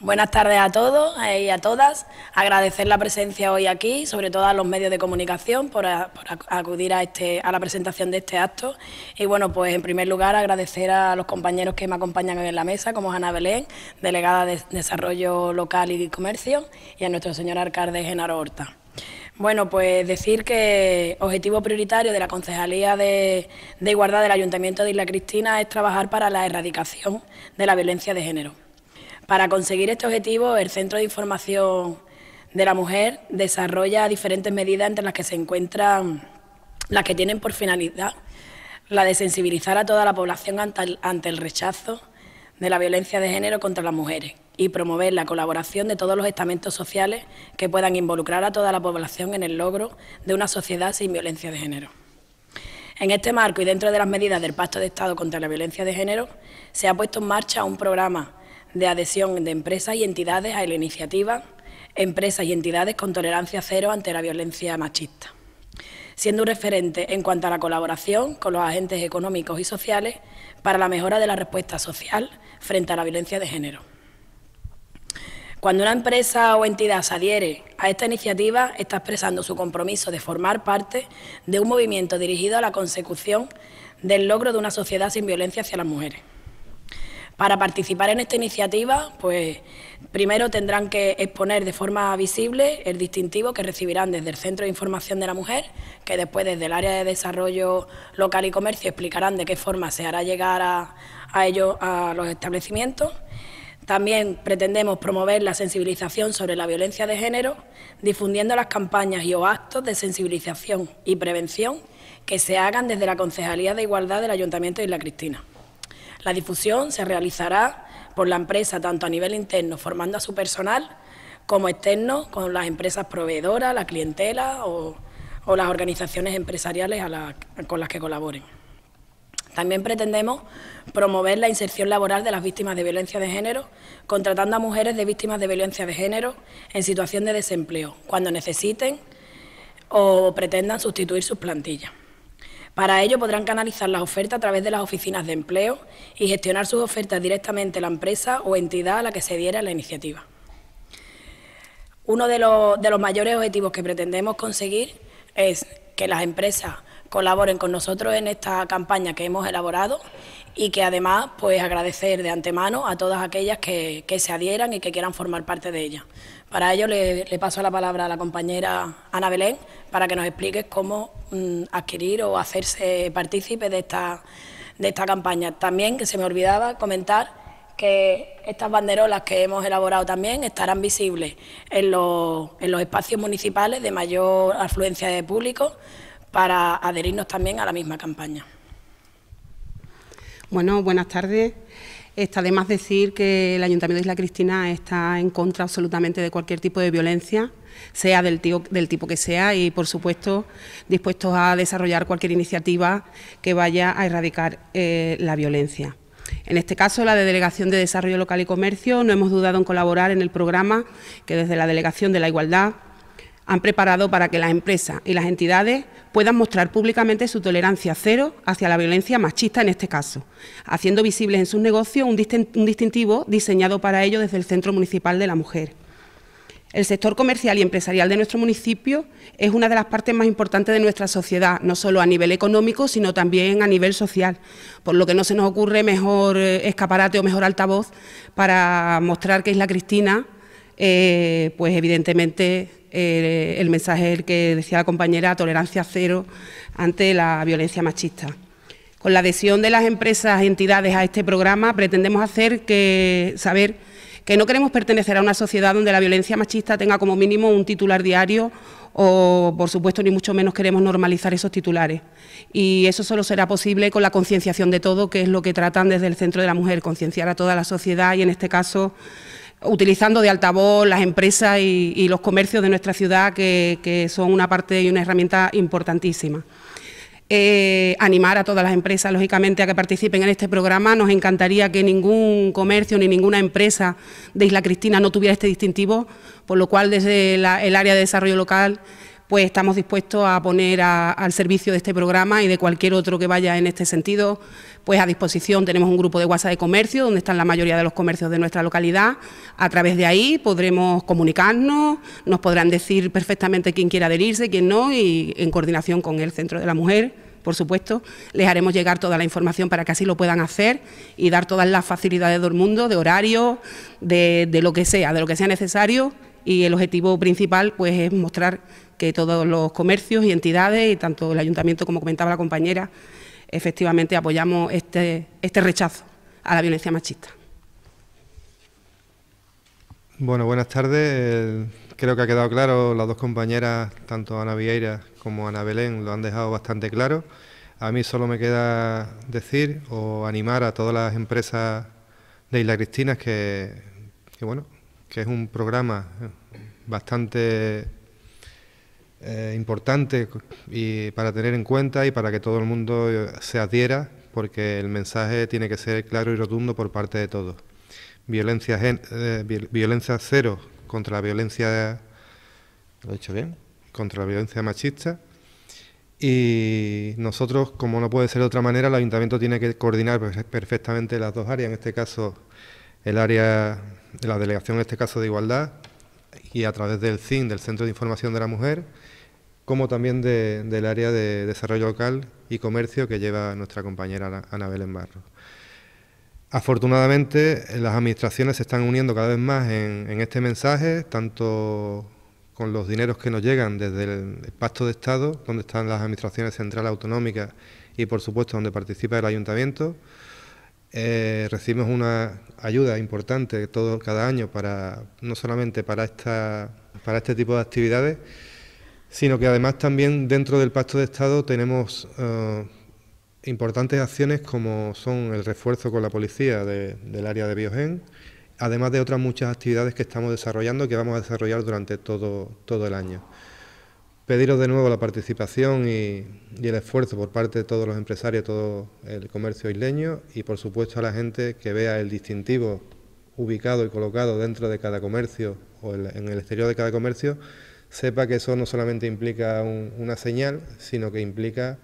Buenas tardes a todos eh, y a todas. Agradecer la presencia hoy aquí, sobre todo a los medios de comunicación por, acudir a, este, a la presentación de este acto. Y bueno, pues en primer lugar agradecer a los compañeros que me acompañan hoy en la mesa, como Ana Belén, delegada de Desarrollo Local y Comercio, y a nuestro señor alcalde Genaro Horta. Bueno, pues decir que objetivo prioritario de la Concejalía de, de Igualdad del Ayuntamiento de Isla Cristina es trabajar para la erradicación de la violencia de género. Para conseguir este objetivo, el Centro de Información de la Mujer desarrolla diferentes medidas entre las que se encuentran las que tienen por finalidad la de sensibilizar a toda la población ante el, rechazo de la violencia de género contra las mujeres y promover la colaboración de todos los estamentos sociales que puedan involucrar a toda la población en el logro de una sociedad sin violencia de género. En este marco y dentro de las medidas del Pacto de Estado contra la Violencia de Género, se ha puesto en marcha un programa de adhesión de empresas y entidades a la iniciativa Empresas y entidades con tolerancia cero ante la violencia machista, siendo un referente en cuanto a la colaboración con los agentes económicos y sociales para la mejora de la respuesta social frente a la violencia de género. Cuando una empresa o entidad se adhiere a esta iniciativa, está expresando su compromiso de formar parte de un movimiento dirigido a la consecución del logro de una sociedad sin violencia hacia las mujeres. Para participar en esta iniciativa, pues primero tendrán que exponer de forma visible el distintivo que recibirán desde el Centro de Información de la Mujer, que después desde el área de desarrollo local y comercio explicarán de qué forma se hará llegar a, a ellos a los establecimientos. También pretendemos promover la sensibilización sobre la violencia de género, difundiendo las campañas y o actos de sensibilización y prevención que se hagan desde la Concejalía de Igualdad del Ayuntamiento de Isla Cristina. La difusión se realizará por la empresa tanto a nivel interno formando a su personal como externo con las empresas proveedoras, la clientela o, las organizaciones empresariales con las que colaboren. También pretendemos promover la inserción laboral de las víctimas de violencia de género, contratando a mujeres de víctimas de violencia de género en situación de desempleo, cuando necesiten o pretendan sustituir sus plantillas. Para ello podrán canalizar las ofertas a través de las oficinas de empleo y gestionar sus ofertas directamente la empresa o entidad a la que se diera la iniciativa. Uno de los, de los mayores objetivos que pretendemos conseguir es que las empresas colaboren con nosotros en esta campaña que hemos elaborado y que además pues agradecer de antemano a todas aquellas que, se adhieran y que quieran formar parte de ella. Para ello le, paso la palabra a la compañera Ana Belén para que nos explique cómo mm, adquirir o hacerse partícipe de esta, de esta campaña. También, que se me olvidaba comentar que estas banderolas que hemos elaborado también estarán visibles en los espacios municipales de mayor afluencia de público para adherirnos también a la misma campaña. Bueno, buenas tardes. Está de más decir que el Ayuntamiento de Isla Cristina está en contra absolutamente de cualquier tipo de violencia, sea del, del tipo que sea, y por supuesto dispuestos a desarrollar cualquier iniciativa que vaya a erradicar eh, la violencia. En este caso, la de Delegación de Desarrollo Local y Comercio no hemos dudado en colaborar en el programa que desde la Delegación de la Igualdad han preparado para que las empresas y las entidades puedan mostrar públicamente su tolerancia cero hacia la violencia machista en este caso, haciendo visible en sus negocios un, distintivo diseñado para ello desde el Centro Municipal de la Mujer. El sector comercial y empresarial de nuestro municipio es una de las partes más importantes de nuestra sociedad, no solo a nivel económico, sino también a nivel social, por lo que no se nos ocurre mejor eh, escaparate o mejor altavoz para mostrar que Isla Cristina, eh, pues evidentemente eh, el mensaje que decía la compañera, tolerancia cero ante la violencia machista. Con la adhesión de las empresas y entidades a este programa pretendemos hacer que saber que no queremos pertenecer a una sociedad donde la violencia machista tenga como mínimo un titular diario o, por supuesto, ni mucho menos queremos normalizar esos titulares. Y eso solo será posible con la concienciación de todo, que es lo que tratan desde el Centro de la Mujer, concienciar a toda la sociedad y, en este caso, utilizando de altavoz las empresas y, los comercios de nuestra ciudad, que, son una parte y una herramienta importantísima. Eh, animar a todas las empresas, lógicamente, a que participen en este programa. Nos encantaría que ningún comercio ni ninguna empresa de Isla Cristina no tuviera este distintivo, por lo cual desde el área de desarrollo local pues estamos dispuestos a poner al servicio de este programa y de cualquier otro que vaya en este sentido, pues a disposición tenemos un grupo de WhatsApp de comercio donde están la mayoría de los comercios de nuestra localidad. A través de ahí podremos comunicarnos, nos podrán decir perfectamente quién quiere adherirse, quién no y en coordinación con el Centro de la Mujer por supuesto, les haremos llegar toda la información para que así lo puedan hacer y dar todas las facilidades del mundo, de horario, de, de, lo que sea, de lo que sea necesario. Y el objetivo principal pues es mostrar que todos los comercios y entidades, y tanto el ayuntamiento como comentaba la compañera, efectivamente apoyamos este, este rechazo a la violencia machista. Bueno, buenas tardes. Creo que ha quedado claro, las dos compañeras, tanto Ana Vieira como Ana Belén, lo han dejado bastante claro. A mí solo me queda decir o animar a todas las empresas de Isla Cristina que, bueno, que es un programa bastante eh, importante y para tener en cuenta y para que todo el mundo eh, se adhiera, porque el mensaje tiene que ser claro y rotundo por parte de todos. Violencia, eh, cero contra la violencia. ¿Lo he hecho bien? Contra la violencia machista. Y nosotros, como no puede ser de otra manera, el ayuntamiento tiene que coordinar perfectamente las dos áreas, en este caso el área de la delegación, en este caso de igualdad, y a través del CIN, del Centro de Información de la Mujer, como también del área de desarrollo local y comercio que lleva nuestra compañera Ana Belén Barro. Afortunadamente, las administraciones se están uniendo cada vez más en, este mensaje, tanto con los dineros que nos llegan desde el Pacto de Estado, donde están las administraciones centrales autonómicas y, por supuesto, donde participa el ayuntamiento. Eh, recibimos una ayuda importante todo cada año para no solamente para para este tipo de actividades, sino que además también dentro del Pacto de Estado tenemos eh, importantes acciones como son el refuerzo con la policía del área de Biogen, además de otras muchas actividades que estamos desarrollando que vamos a desarrollar durante todo, el año. Pediros de nuevo la participación y, y el esfuerzo por parte de todos los empresarios, todo el comercio isleño y por supuesto a la gente que vea el distintivo ubicado y colocado dentro de cada comercio o en el exterior de cada comercio sepa que eso no solamente implica una señal, sino que implica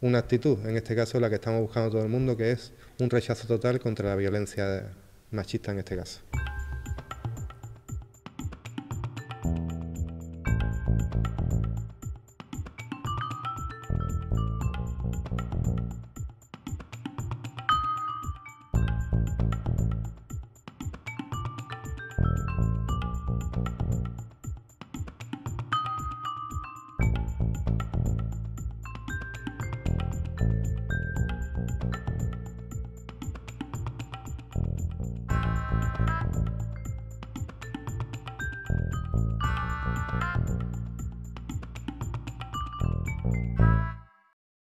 una actitud, en este caso la que estamos buscando todo el mundo, que es un rechazo total contra la violencia machista en este caso.